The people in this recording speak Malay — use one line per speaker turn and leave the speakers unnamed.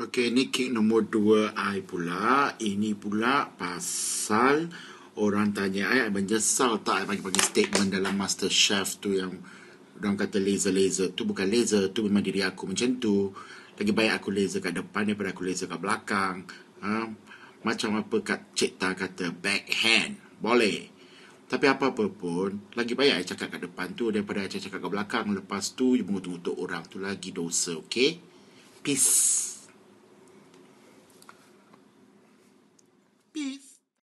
Okey, ini kek nombor dua I pula. Ini pula pasal orang tanya I, I menyesal tak I bagi-bagi statement dalam Master Chef tu yang orang kata laser-laser. Tu bukan laser, tu memang diri aku macam tu. Lagi baik aku laser kat depan daripada aku laser kat belakang. Ha? Macam apa kat Cik Ta kata, backhand. Boleh. Tapi apa-apa pun, lagi baik I cakap kat depan tu daripada I cakap kat belakang. Lepas tu, you mengutuk-utuk orang tu lagi dosa, okey? Peace.